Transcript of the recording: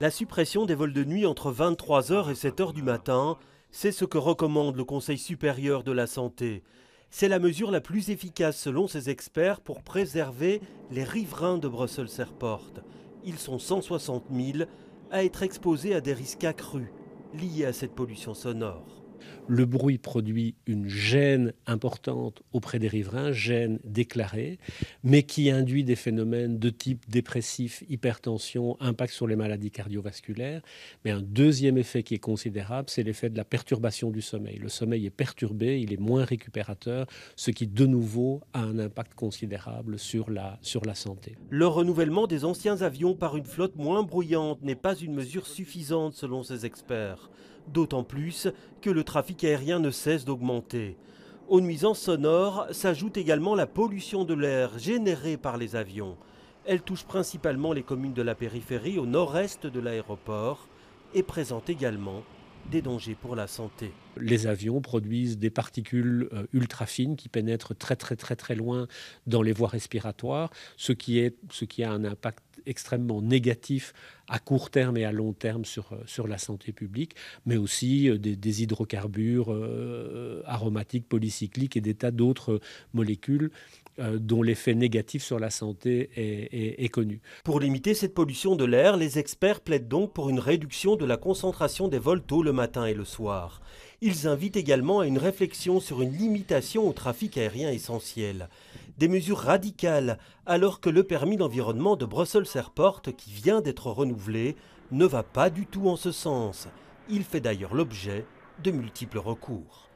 La suppression des vols de nuit entre 23h et 7h du matin, c'est ce que recommande le Conseil supérieur de la santé. C'est la mesure la plus efficace selon ses experts pour préserver les riverains de Bruxelles-Serport. Ils sont 160 000 à être exposés à des risques accrus liés à cette pollution sonore. Le bruit produit une gêne importante auprès des riverains, gêne déclarée, mais qui induit des phénomènes de type dépressif, hypertension, impact sur les maladies cardiovasculaires. Mais un deuxième effet qui est considérable, c'est l'effet de la perturbation du sommeil. Le sommeil est perturbé, il est moins récupérateur, ce qui de nouveau a un impact considérable sur la, sur la santé. Le renouvellement des anciens avions par une flotte moins bruyante n'est pas une mesure suffisante selon ces experts d'autant plus que le trafic aérien ne cesse d'augmenter. Aux nuisances sonores s'ajoute également la pollution de l'air générée par les avions. Elle touche principalement les communes de la périphérie au nord-est de l'aéroport et présente également des dangers pour la santé. Les avions produisent des particules euh, ultra fines qui pénètrent très très très très loin dans les voies respiratoires, ce qui, est, ce qui a un impact extrêmement négatifs à court terme et à long terme sur, euh, sur la santé publique, mais aussi euh, des, hydrocarbures euh, aromatiques, polycycliques et des tas d'autres molécules dont l'effet négatif sur la santé est, est connu. Pour limiter cette pollution de l'air, les experts plaident donc pour une réduction de la concentration des vols tôt le matin et le soir. Ils invitent également à une réflexion sur une limitation au trafic aérien essentiel des mesures radicales, alors que le permis d'environnement de Brussels Airport, qui vient d'être renouvelé, ne va pas du tout en ce sens. Il fait d'ailleurs l'objet de multiples recours.